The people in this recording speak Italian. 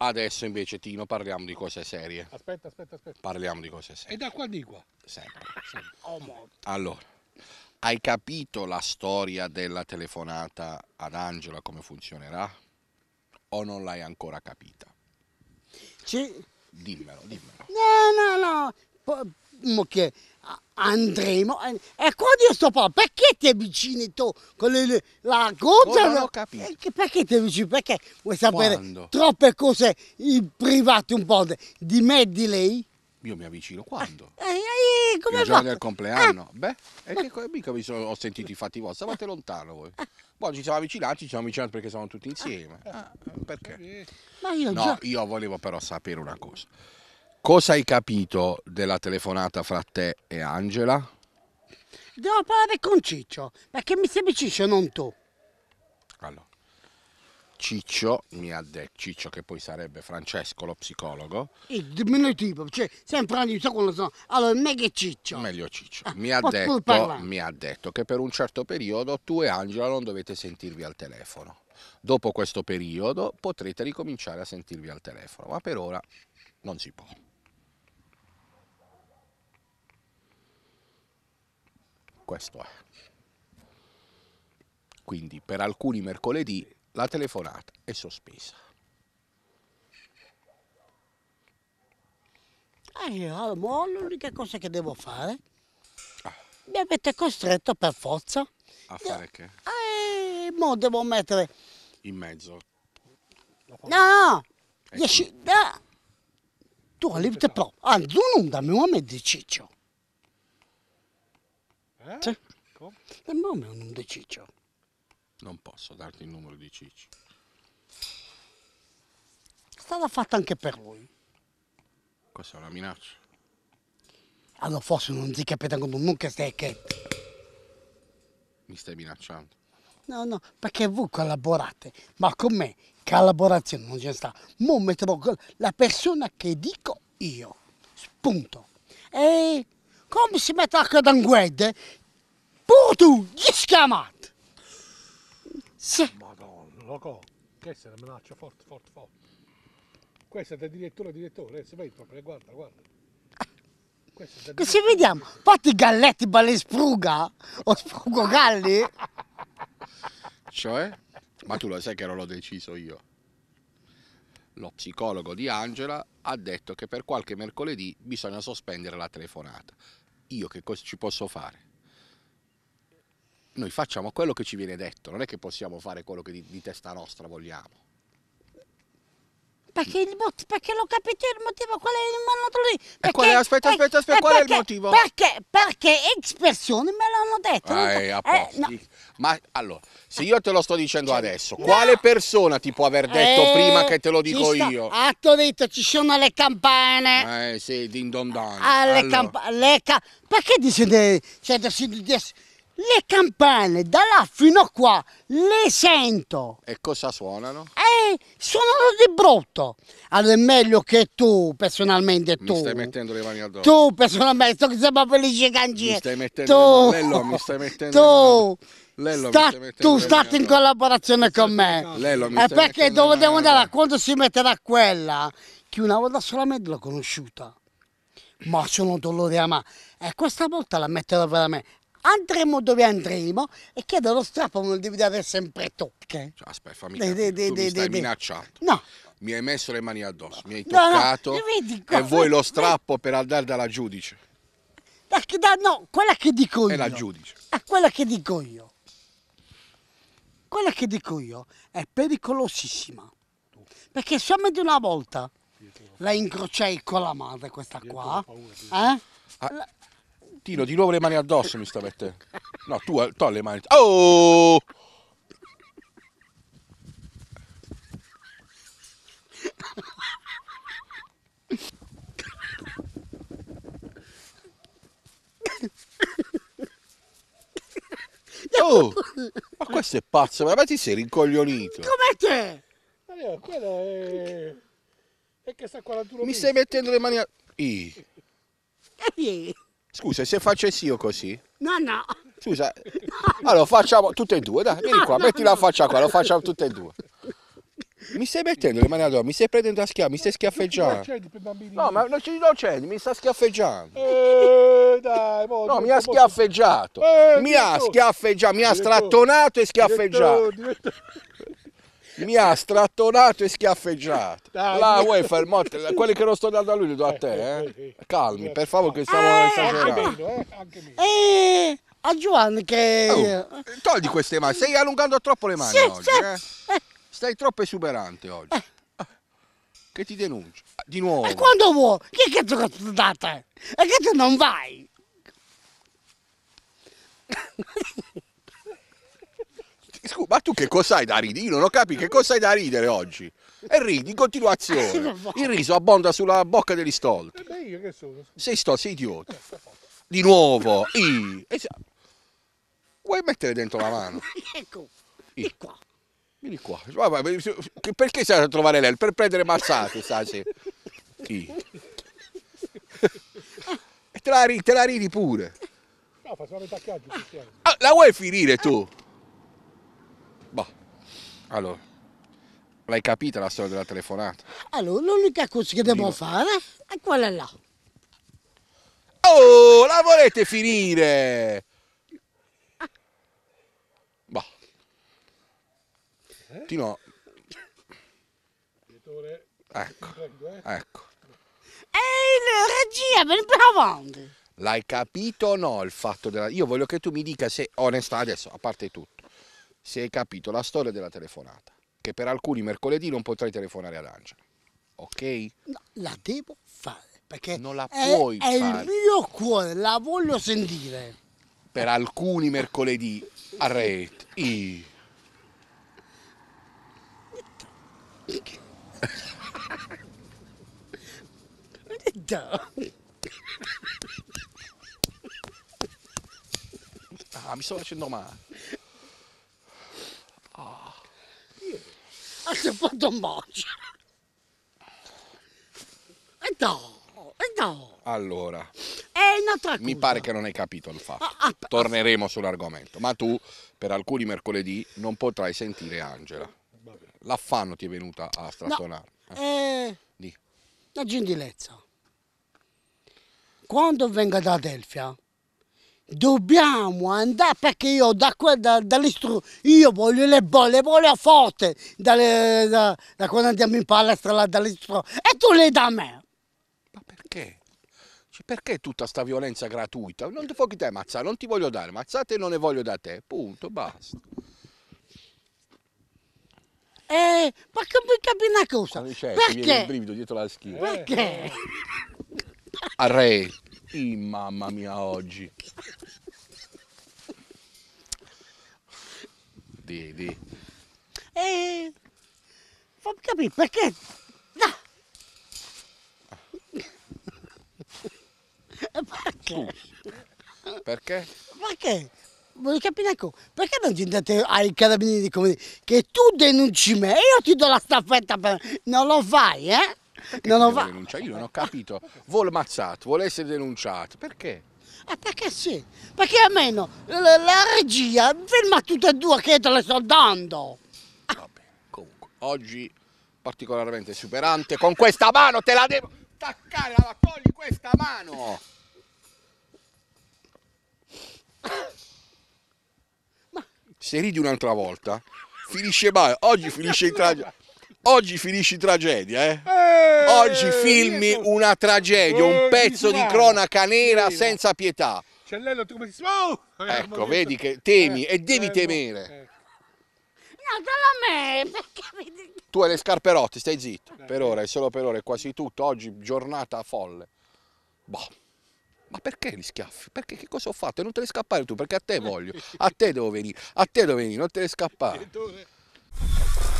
Adesso invece Tino parliamo di cose serie. Aspetta, aspetta, aspetta. Parliamo di cose serie. E da qua di qua? Sempre. Sempre. Oh, allora, hai capito la storia della telefonata ad Angela come funzionerà? O non l'hai ancora capita? Sì. Dimmelo, dimmelo. No, no, no che andremo. E eh, qua io sto qua perché ti avvicini tu con le, la goccia? Oh, non ho capito. Eh, perché ti avvicini? Perché vuoi sapere Quando? troppe cose in private un po' di me e di lei? Io mi avvicino quando? Eh, eh, eh come Il giorno del compleanno. Eh. Beh, e che mica vi sono, ho sentito i fatti vostri, stavate lontano voi. Poi ci siamo avvicinati, ci siamo avvicinati perché siamo tutti insieme. Ah, ah perché? Ma io no, già... io volevo però sapere una cosa. Cosa hai capito della telefonata fra te e Angela? Devo parlare con Ciccio, perché mi sembra Ciccio non tu. Allora, Ciccio mi ha detto, Ciccio che poi sarebbe Francesco lo psicologo. Il diminutivo, cioè sempre ogni so quello sono. Allora, me che Ciccio. Meglio Ciccio. Ah, ha detto, mi ha detto che per un certo periodo tu e Angela non dovete sentirvi al telefono. Dopo questo periodo potrete ricominciare a sentirvi al telefono, ma per ora non si può. Questo è. Quindi per alcuni mercoledì la telefonata è sospesa. Eh, allora, l'unica cosa che devo fare ah. mi avete costretto per forza. A fare che? Eh, mo devo mettere... In mezzo. No, Ecco. Yes, da. Tu a Lipte Pro, anzi, non dammi un uomo di ciccio. Eh? Sì. Come? Ecco. Il nome è un deciccio. Non posso darti il numero di Ciccio. Stava stata fatta anche per lui. Questa è una minaccia. Allora forse non si capita come non che stai Mi stai minacciando? No, no, perché voi collaborate, ma con me collaborazione non c'è sta. Mo metterò la persona che dico io. Punto. E come si mette a da Putu, gli scamat! Se... Madonna, loco, questa è una minaccia forte, forte, forte. Questa è da direttore direttore, eh, se vai proprio, eh, guarda, guarda. Che è Se vediamo, fatti galletti balle spruga o sprugo galli. cioè? Ma tu lo sai che non l'ho deciso io. Lo psicologo di Angela ha detto che per qualche mercoledì bisogna sospendere la telefonata. Io che cosa ci posso fare? noi facciamo quello che ci viene detto, non è che possiamo fare quello che di, di testa nostra vogliamo. Perché, il, perché lo capite il motivo, qual è il motivo eh, lì? Perché, quale, aspetta, aspetta, aspetta, eh, qual è il motivo? Perché, perché X persone me l'hanno detto. Ah, eh, non... eh, no. Ma allora, se io te lo sto dicendo cioè, adesso, no. quale persona ti può aver detto eh, prima che te lo dico sta, io? A Torito ci sono le campane. Eh sì, din don don. Ah, allora. le campane, ca perché dice di, cioè, di, di, di le campane da là fino a qua le sento. E cosa suonano? Eh, suonano di brutto. Allora è meglio che tu personalmente tu. Mi stai mettendo le mani addosso. Tu personalmente, tu che sembra felice cangiere. Mi stai mettendo tu, Lello, mi stai mettendo Tu. Lello, sta, tu stai in collaborazione con me. Lello, mi e perché dove devo andare a quando si metterà quella che una volta solamente l'ho conosciuta ma sono dolore a ma e questa volta la metterò veramente andremo dove andremo e chiedo lo strappo non devi avere sempre tocche. Cioè, aspetta, fammi capire, de, de, de, minacciato. No. Mi hai messo le mani addosso, mi hai toccato no, no. Vedi, e vuoi lo strappo vedi. per andare dalla giudice. Da, da, no, quella che dico io. È la giudice. È quella che dico io. Quella che dico io è pericolosissima. Perché solamente una volta la incrociai con la madre, questa qua. Eh? Ah, Tiro di nuovo le mani addosso mi sta mettendo. No, tu eh, togli le mani. Oh! Oh, ma questo è pazzo, ma ti sei rincoglionito? Come te? Allora, quello è... è che sta 41 Mi stai mettendo le mani a... I. Scusa, se facessi io così? No, no. Scusa, allora facciamo tutte e due, dai, vieni qua, no, metti no. la faccia qua, lo facciamo tutte e due. Mi stai mettendo le mani addosso, mi stai prendendo a schiaffo, mi stai schiaffeggiando. No, ma non ci non c'è, mi sta schiaffeggiando. Eh, dai, mo, no, mi ha schiaffeggiato. Eh, mi ha schiaffeggiato, mi ha strattonato e schiaffeggiato. Direttore, mi ha strattonato e schiaffeggiato. Dai, la UEFA, è morta. quelli che non sto dando a lui li do a te. Eh. eh. Calmi, per favore, che stiamo eh, esagerando. Eh, anche meno, eh, a Giovanni che... Oh, togli queste mani, stai allungando troppo le mani sì, oggi. Sì. Eh. Stai troppo esuberante oggi. Eh. Che ti denuncio. Di nuovo. E quando vuoi? Che cazzo che ti date? E che tu non vai? ma tu che cos'hai da ridere? Io non ho capito che cos'hai da ridere oggi. E ridi in continuazione. Il riso abbonda sulla bocca degli stolti. E eh io che sono? Sei stolto, sei idiota. Di nuovo. I. Vuoi mettere dentro la mano? Ecco. I. qua. Vieni qua. Perché sei andato a trovare lei? Per prendere mazzate stasera. I. te la, te la ridi pure. No, facciamo il taccaggio. Ah, la vuoi finire tu? Allora, l'hai capita la storia della telefonata? Allora, l'unica cosa che devo Dico. fare è quella là. Oh, la volete finire? Bah. Tino. Ecco, eh. ecco. Ehi, regia, ben provando. L'hai capito o no il fatto della... Io voglio che tu mi dica se onestà adesso, a parte tutto se hai capito la storia della telefonata, che per alcuni mercoledì non potrai telefonare ad Angela. Ok? No, la devo fare perché non la è, puoi è, fare. il mio cuore, la voglio sentire. Per alcuni mercoledì a rete. I. Ah, mi sto facendo male. e si è fatto mangiare. E no, e no. Allora, mi pare che non hai capito il fatto. Ah, ah, ah. Torneremo ah, sull'argomento, ma tu per alcuni mercoledì non potrai sentire Angela. L'affanno ti è venuta a strattonare. No, eh, eh, la gentilezza. Quando vengo ad Adelfia, dobbiamo andare perché io da, da, io voglio le bolle, le voglio forte dalle, da, da, quando andiamo in palestra là dall'istru e tu le da me ma perché? Cioè, perché tutta questa violenza gratuita? non ti fuochi te mazzate, non ti voglio dare mazzate non ne voglio da te, punto, basta eh, ma capire una cosa perché? mi viene il brivido dietro la schiena perché? Eh. arrei i mamma mia oggi. Di, di. E... Eh, Fammi capire perché... No. Eh, perché? Perché? Perché? Voglio capire ecco, perché non ti date ai carabinieri di come che tu denunci me e io ti do la staffetta per... Non lo fai, eh? non ho, va- io non ho capito. Vuole mazzato, vuole essere denunciato. Perché? Eh, perché sì? Perché almeno la, la regia filma tutte e due che te le sto dando. Va bene, comunque, oggi particolarmente superante. Con questa mano te la devo attaccare, la togli questa mano. Ma... Se ridi un'altra volta, finisce male. Oggi finisce in tragedia. Oggi finisce in tragedia, eh? eh Oggi filmi una tragedia, un oh, pezzo di cronaca nera senza pietà. Cellello, tu come si... Oh! Ecco, vedi che temi e devi eh, eh, temere. Eh. No, a me, Tu hai le scarpe rotte, stai zitto. Per ora, è solo per ora, è quasi tutto. Oggi giornata folle. Boh. Ma perché li schiaffi? Perché che cosa ho fatto? Non te le scappare tu, perché a te voglio. A te devo venire, a te devo venire, non te le scappare.